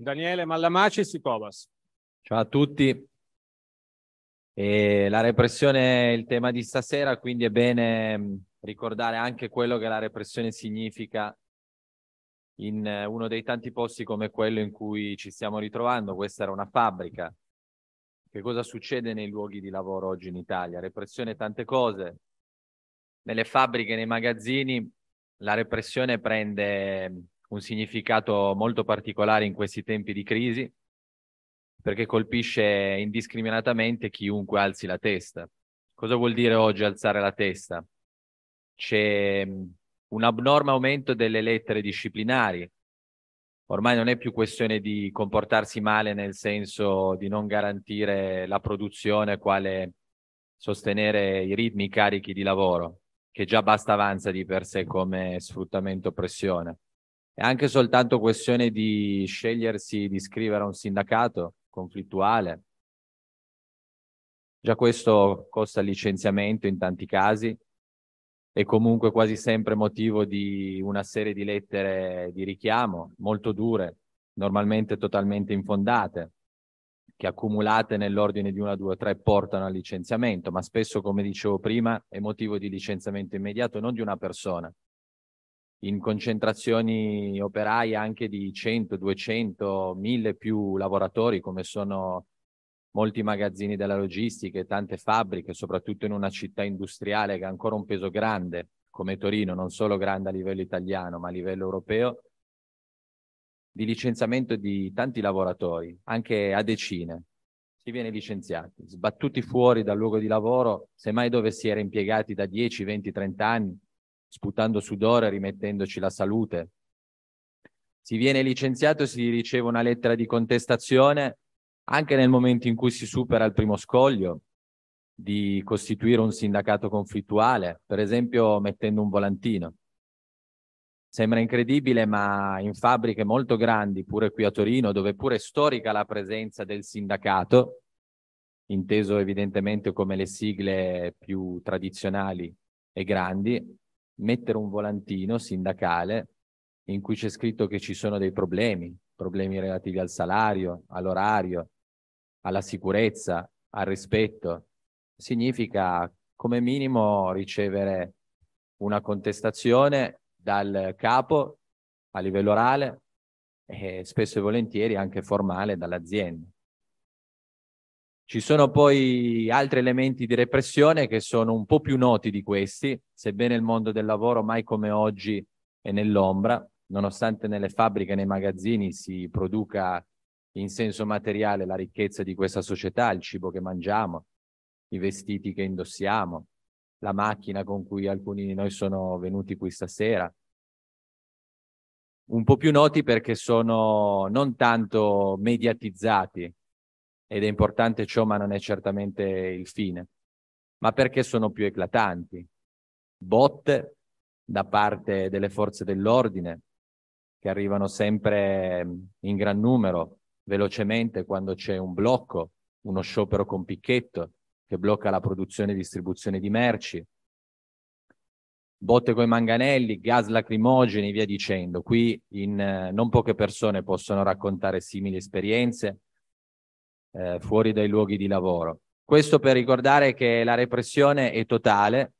Daniele Mallamaci e Sicovas. Ciao a tutti. E la repressione è il tema di stasera, quindi è bene mm, ricordare anche quello che la repressione significa in eh, uno dei tanti posti come quello in cui ci stiamo ritrovando. Questa era una fabbrica. Che cosa succede nei luoghi di lavoro oggi in Italia? Repressione tante cose. Nelle fabbriche, nei magazzini, la repressione prende mm, un significato molto particolare in questi tempi di crisi, perché colpisce indiscriminatamente chiunque alzi la testa. Cosa vuol dire oggi alzare la testa? C'è mm, un abnorme aumento delle lettere disciplinari. Ormai non è più questione di comportarsi male nel senso di non garantire la produzione, quale sostenere i ritmi carichi di lavoro, che già basta avanza di per sé come sfruttamento pressione è anche soltanto questione di scegliersi di iscrivere a un sindacato conflittuale. Già questo costa licenziamento in tanti casi e comunque quasi sempre motivo di una serie di lettere di richiamo molto dure, normalmente totalmente infondate, che accumulate nell'ordine di una, due, tre portano al licenziamento, ma spesso, come dicevo prima, è motivo di licenziamento immediato non di una persona, in concentrazioni operai anche di 100, 200, 1000 più lavoratori come sono molti magazzini della logistica e tante fabbriche, soprattutto in una città industriale che ha ancora un peso grande come Torino, non solo grande a livello italiano ma a livello europeo, di licenziamento di tanti lavoratori, anche a decine. Si viene licenziati, sbattuti fuori dal luogo di lavoro, semmai dove si era impiegati da 10, 20, 30 anni, sputando sudore, rimettendoci la salute. Si viene licenziato e si riceve una lettera di contestazione anche nel momento in cui si supera il primo scoglio di costituire un sindacato conflittuale, per esempio mettendo un volantino. Sembra incredibile, ma in fabbriche molto grandi, pure qui a Torino, dove pure è storica la presenza del sindacato, inteso evidentemente come le sigle più tradizionali e grandi, mettere un volantino sindacale in cui c'è scritto che ci sono dei problemi, problemi relativi al salario, all'orario, alla sicurezza, al rispetto, significa come minimo ricevere una contestazione dal capo a livello orale e spesso e volentieri anche formale dall'azienda. Ci sono poi altri elementi di repressione che sono un po' più noti di questi, sebbene il mondo del lavoro mai come oggi è nell'ombra, nonostante nelle fabbriche e nei magazzini si produca in senso materiale la ricchezza di questa società, il cibo che mangiamo, i vestiti che indossiamo, la macchina con cui alcuni di noi sono venuti qui stasera. Un po' più noti perché sono non tanto mediatizzati ed è importante ciò, ma non è certamente il fine. Ma perché sono più eclatanti? Botte da parte delle forze dell'ordine, che arrivano sempre mm, in gran numero, velocemente quando c'è un blocco, uno sciopero con picchetto che blocca la produzione e distribuzione di merci, botte coi manganelli, gas lacrimogeni, via dicendo. Qui in eh, non poche persone possono raccontare simili esperienze eh, fuori dai luoghi di lavoro. Questo per ricordare che la repressione è totale,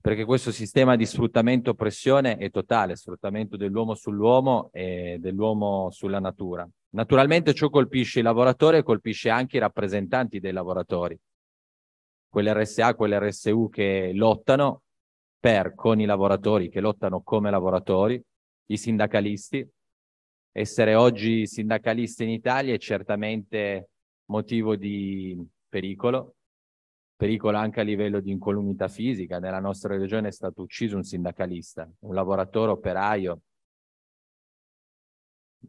perché questo sistema di sfruttamento-pressione è totale, sfruttamento dell'uomo sull'uomo e dell'uomo sulla natura. Naturalmente ciò colpisce il lavoratore e colpisce anche i rappresentanti dei lavoratori, quelle RSA, quelle RSU che lottano per, con i lavoratori, che lottano come lavoratori, i sindacalisti. Essere oggi sindacalisti in Italia è certamente motivo di pericolo, pericolo anche a livello di incolumità fisica. Nella nostra regione è stato ucciso un sindacalista, un lavoratore operaio,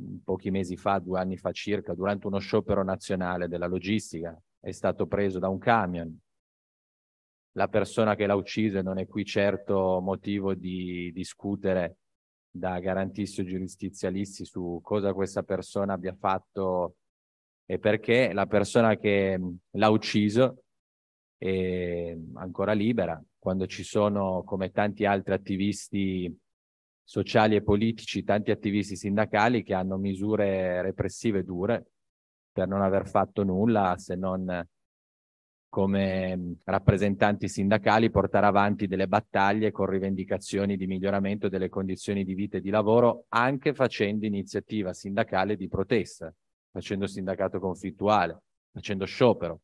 mm, pochi mesi fa, due anni fa circa, durante uno sciopero nazionale della logistica, è stato preso da un camion. La persona che l'ha ucciso, non è qui certo motivo di discutere da garantisti o giustizialisti su cosa questa persona abbia fatto e perché la persona che l'ha ucciso è ancora libera, quando ci sono, come tanti altri attivisti sociali e politici, tanti attivisti sindacali che hanno misure repressive dure per non aver fatto nulla se non come rappresentanti sindacali portare avanti delle battaglie con rivendicazioni di miglioramento delle condizioni di vita e di lavoro, anche facendo iniziativa sindacale di protesta facendo sindacato conflittuale, facendo sciopero.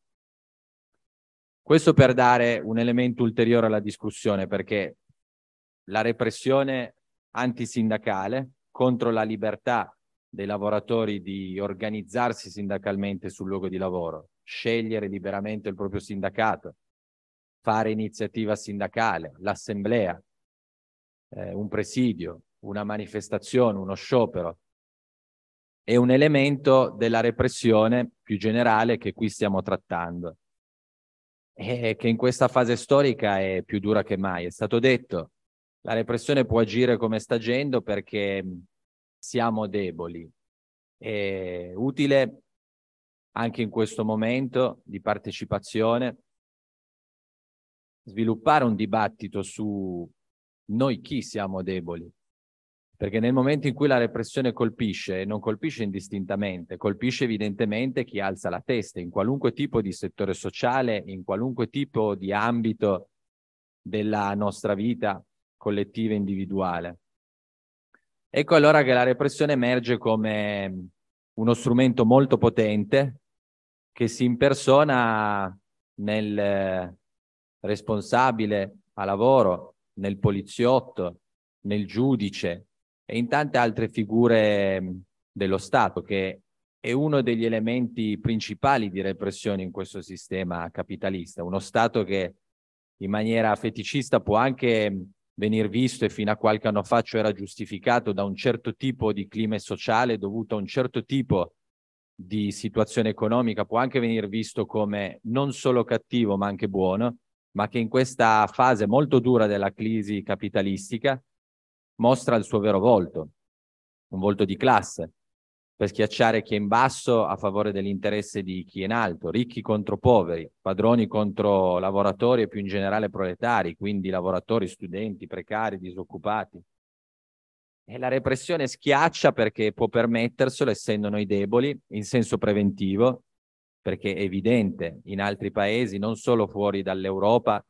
Questo per dare un elemento ulteriore alla discussione, perché la repressione antisindacale contro la libertà dei lavoratori di organizzarsi sindacalmente sul luogo di lavoro, scegliere liberamente il proprio sindacato, fare iniziativa sindacale, l'assemblea, eh, un presidio, una manifestazione, uno sciopero, è un elemento della repressione più generale che qui stiamo trattando e che in questa fase storica è più dura che mai. È stato detto, la repressione può agire come sta agendo perché siamo deboli. È utile anche in questo momento di partecipazione sviluppare un dibattito su noi chi siamo deboli perché nel momento in cui la repressione colpisce, non colpisce indistintamente, colpisce evidentemente chi alza la testa in qualunque tipo di settore sociale, in qualunque tipo di ambito della nostra vita collettiva e individuale. Ecco allora che la repressione emerge come uno strumento molto potente che si impersona nel responsabile a lavoro, nel poliziotto, nel giudice, e in tante altre figure dello Stato, che è uno degli elementi principali di repressione in questo sistema capitalista. Uno Stato che in maniera feticista può anche venir visto e fino a qualche anno fa cioè era giustificato da un certo tipo di clima sociale dovuto a un certo tipo di situazione economica, può anche venir visto come non solo cattivo ma anche buono, ma che in questa fase molto dura della crisi capitalistica mostra il suo vero volto, un volto di classe, per schiacciare chi è in basso a favore dell'interesse di chi è in alto, ricchi contro poveri, padroni contro lavoratori e più in generale proletari, quindi lavoratori, studenti, precari, disoccupati. E la repressione schiaccia perché può permetterselo, essendo noi deboli, in senso preventivo, perché è evidente in altri paesi, non solo fuori dall'Europa,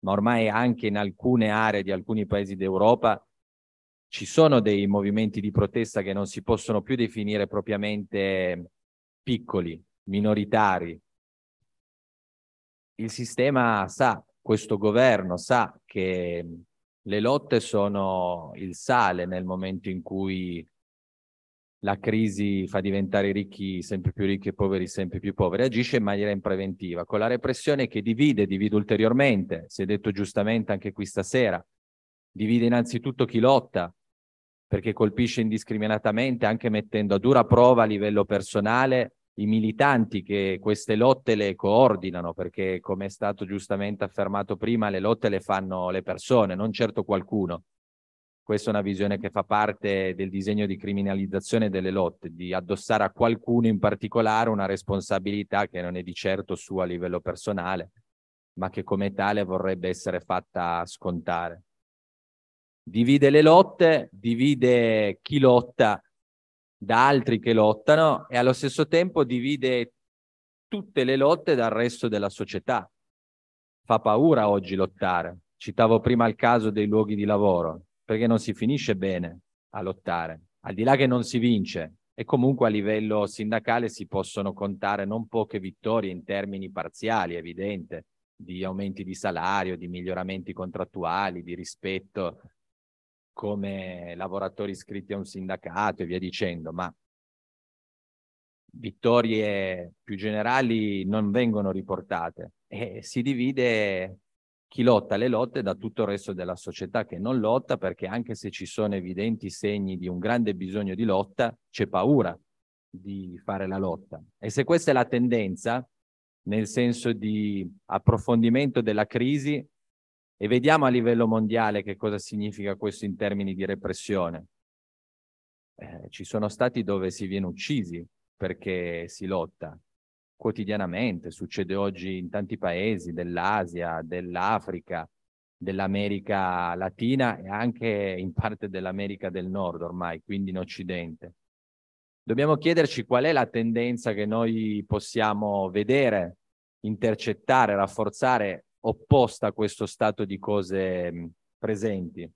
ma ormai anche in alcune aree di alcuni paesi d'Europa, ci sono dei movimenti di protesta che non si possono più definire propriamente piccoli, minoritari. Il sistema sa, questo governo sa che le lotte sono il sale nel momento in cui la crisi fa diventare i ricchi sempre più ricchi e poveri sempre più poveri, agisce in maniera impreventiva, con la repressione che divide, divide ulteriormente, si è detto giustamente anche qui stasera, divide innanzitutto chi lotta, perché colpisce indiscriminatamente, anche mettendo a dura prova a livello personale i militanti che queste lotte le coordinano, perché come è stato giustamente affermato prima, le lotte le fanno le persone, non certo qualcuno. Questa è una visione che fa parte del disegno di criminalizzazione delle lotte, di addossare a qualcuno in particolare una responsabilità che non è di certo sua a livello personale, ma che come tale vorrebbe essere fatta scontare divide le lotte, divide chi lotta da altri che lottano e allo stesso tempo divide tutte le lotte dal resto della società. Fa paura oggi lottare. Citavo prima il caso dei luoghi di lavoro, perché non si finisce bene a lottare, al di là che non si vince e comunque a livello sindacale si possono contare non poche vittorie in termini parziali, evidente, di aumenti di salario, di miglioramenti contrattuali, di rispetto come lavoratori iscritti a un sindacato e via dicendo, ma vittorie più generali non vengono riportate e si divide chi lotta le lotte da tutto il resto della società che non lotta perché anche se ci sono evidenti segni di un grande bisogno di lotta, c'è paura di fare la lotta. E se questa è la tendenza, nel senso di approfondimento della crisi, e vediamo a livello mondiale che cosa significa questo in termini di repressione. Eh, ci sono stati dove si viene uccisi perché si lotta quotidianamente, succede oggi in tanti paesi dell'Asia, dell'Africa, dell'America Latina e anche in parte dell'America del Nord ormai, quindi in Occidente. Dobbiamo chiederci qual è la tendenza che noi possiamo vedere, intercettare, rafforzare opposta a questo stato di cose presenti.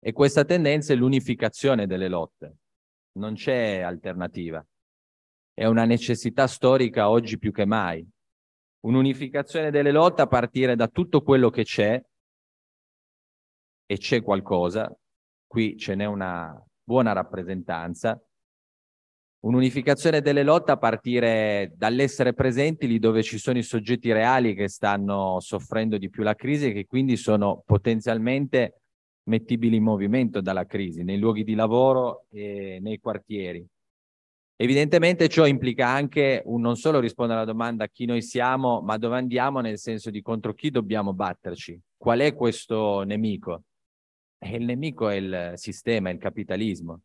E questa tendenza è l'unificazione delle lotte. Non c'è alternativa. È una necessità storica oggi più che mai. Un'unificazione delle lotte a partire da tutto quello che c'è, e c'è qualcosa, qui ce n'è una buona rappresentanza, un'unificazione delle lotte a partire dall'essere presenti lì dove ci sono i soggetti reali che stanno soffrendo di più la crisi e che quindi sono potenzialmente mettibili in movimento dalla crisi, nei luoghi di lavoro e nei quartieri. Evidentemente ciò implica anche un non solo rispondere alla domanda chi noi siamo, ma dove andiamo nel senso di contro chi dobbiamo batterci, qual è questo nemico? E il nemico è il sistema, il capitalismo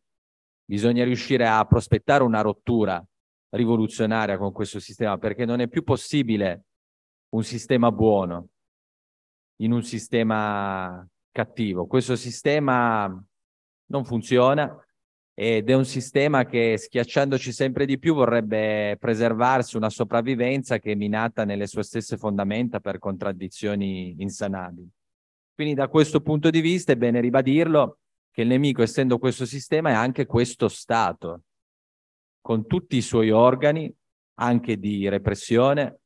Bisogna riuscire a prospettare una rottura rivoluzionaria con questo sistema perché non è più possibile un sistema buono in un sistema cattivo. Questo sistema non funziona ed è un sistema che schiacciandoci sempre di più vorrebbe preservarsi una sopravvivenza che è minata nelle sue stesse fondamenta per contraddizioni insanabili. Quindi da questo punto di vista è bene ribadirlo, che il nemico, essendo questo sistema, è anche questo Stato, con tutti i suoi organi, anche di repressione,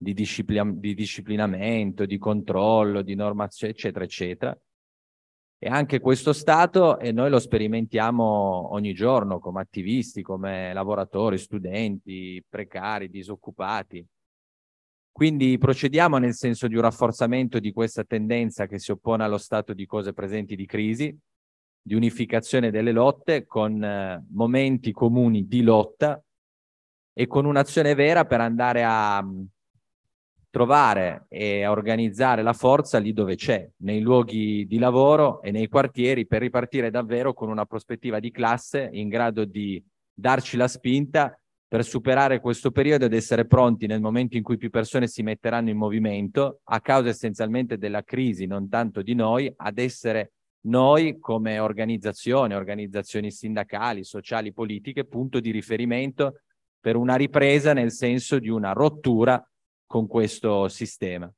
di, disciplina, di disciplinamento, di controllo, di normazione, eccetera, eccetera. E anche questo Stato, e noi lo sperimentiamo ogni giorno come attivisti, come lavoratori, studenti, precari, disoccupati. Quindi procediamo nel senso di un rafforzamento di questa tendenza che si oppone allo stato di cose presenti di crisi, di unificazione delle lotte con eh, momenti comuni di lotta e con un'azione vera per andare a mm, trovare e a organizzare la forza lì dove c'è, nei luoghi di lavoro e nei quartieri per ripartire davvero con una prospettiva di classe in grado di darci la spinta per superare questo periodo ed essere pronti nel momento in cui più persone si metteranno in movimento, a causa essenzialmente della crisi, non tanto di noi, ad essere noi come organizzazione, organizzazioni sindacali, sociali, politiche, punto di riferimento per una ripresa nel senso di una rottura con questo sistema.